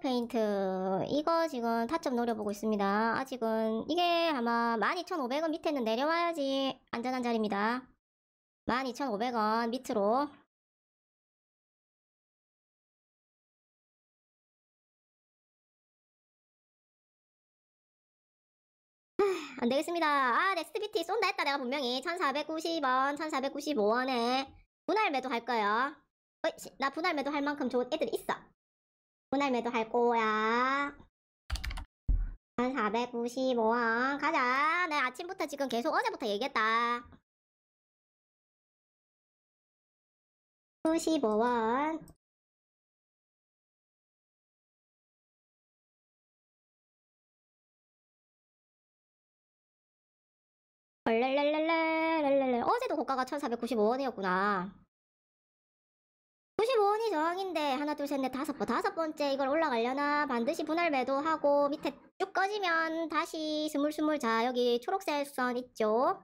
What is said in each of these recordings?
페인트 이거 지금 타점 노려보고 있습니다. 아직은 이게 아마 12,500원 밑에는 내려와야지 안전한 자리입니다. 12,500원 밑으로 안되겠습니다. 아 넥스트비티 쏜다 했다 내가 분명히 1490원 1495원에 분할 매도 할거요 어이, 나 분할 매도 할 만큼 좋은 애들이 있어. 오늘 매도할 거야. 1 495원 가자. 내 아침부터 지금 계속 어제부터 얘기했다. 95원 랄랄랄랄랄랄랄 어제도 고가가 1495원이었구나. 95원이 저항인데 하나 둘 셋 넷 다섯 번 다섯 번째 이걸 올라가려나 반드시 분할 매도하고 밑에 쭉 꺼지면 다시 스물스물 자 여기 초록색 선 있죠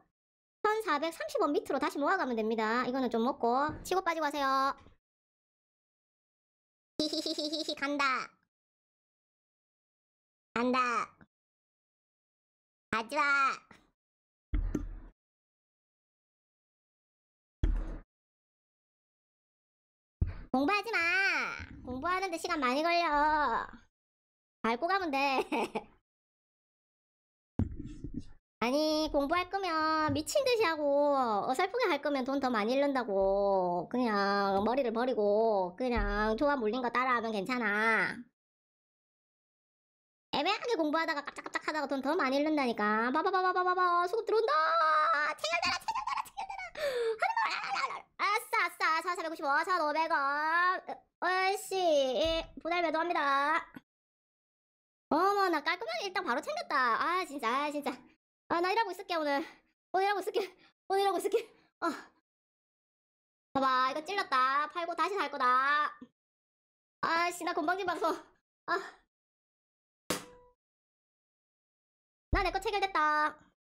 1430원 밑으로 다시 모아가면 됩니다 이거는 좀 먹고 치고 빠지고 하세요 히히히히히 간다 간다 가지마 공부하지 마. 공부하는데 시간 많이 걸려. 밟고 가면 돼. 아니 공부할 거면 미친 듯이 하고 어설프게 할 거면 돈 더 많이 잃는다고 그냥 머리를 버리고 그냥 조화 몰린 거 따라하면 괜찮아 애매하게 공부하다가 깜짝깜짝 하다가 돈 더 많이 잃는다니까 봐봐봐봐봐봐 수급 들어온다 체결되라 체결되라 체결되라 하루만 아싸 아싸 4,450원 4,500원 보달 매도합니다. 어머나 깔끔하게 일단 바로 챙겼다. 아 진짜 아 진짜. 아나 일하고 있을게 오늘. 오늘 일하고 있을게. 오늘 일하고 있을게. 어. 봐봐 이거 찔렀다. 팔고 다시 살 거다. 아씨 나 건방진 방송. 아. 나 내 거 체결됐다.